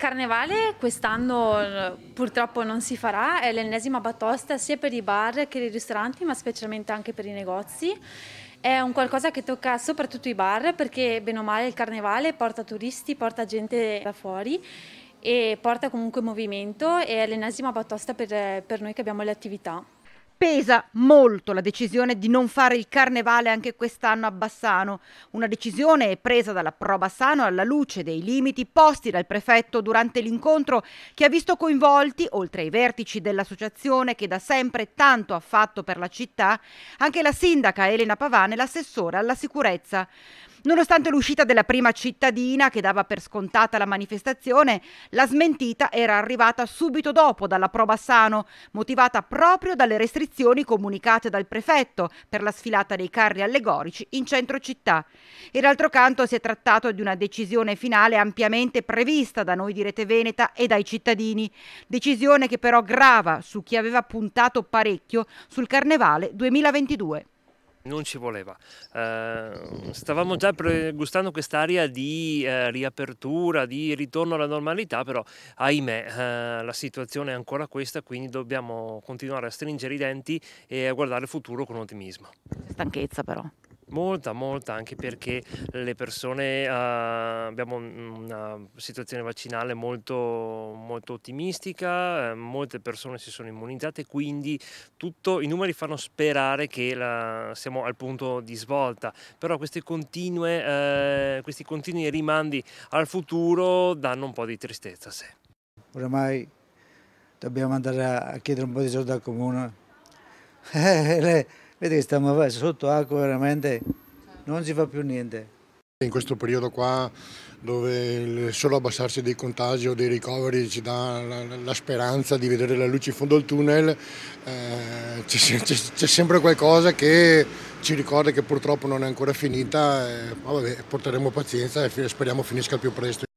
carnevale quest'anno eh, purtroppo non si farà, è l'ennesima batosta sia per i bar che per i ristoranti, ma specialmente anche per i negozi. È un qualcosa che tocca soprattutto i bar perché bene o male il carnevale porta turisti, porta gente da fuori e porta comunque movimento e è l'ennesima batosta per, per noi che abbiamo le attività. Pesa molto la decisione di non fare il carnevale anche quest'anno a Bassano, una decisione presa dalla Pro Bassano alla luce dei limiti posti dal prefetto durante l'incontro che ha visto coinvolti, oltre ai vertici dell'associazione che da sempre tanto ha fatto per la città, anche la sindaca Elena Pavane e l'assessore alla sicurezza. Nonostante l'uscita della prima cittadina che dava per scontata la manifestazione, la smentita era arrivata subito dopo dalla Pro Bassano, motivata proprio dalle restrizioni comunicate dal prefetto per la sfilata dei carri allegorici in centro città. E d'altro canto si è trattato di una decisione finale ampiamente prevista da noi di Rete Veneta e dai cittadini, decisione che però grava su chi aveva puntato parecchio sul Carnevale 2022 non ci voleva. Eh, stavamo già gustando quest'area di eh, riapertura, di ritorno alla normalità, però ahimè eh, la situazione è ancora questa, quindi dobbiamo continuare a stringere i denti e a guardare il futuro con ottimismo. Stanchezza però. Molta, molta, anche perché le persone uh, abbiamo una situazione vaccinale molto, molto ottimistica, eh, molte persone si sono immunizzate, quindi tutto, i numeri fanno sperare che la, siamo al punto di svolta, però continue, eh, questi continui rimandi al futuro danno un po' di tristezza sì. Oramai dobbiamo andare a chiedere un po' di soldi al comune. Eh, Vedi che stiamo sotto acqua veramente, non si fa più niente. In questo periodo qua dove solo abbassarsi dei contagi o dei ricoveri ci dà la, la speranza di vedere la luce in fondo al tunnel, eh, c'è, sempre qualcosa che ci ricorda che purtroppo non è ancora finita, eh, ma vabbè, porteremo pazienza e speriamo finisca il più presto.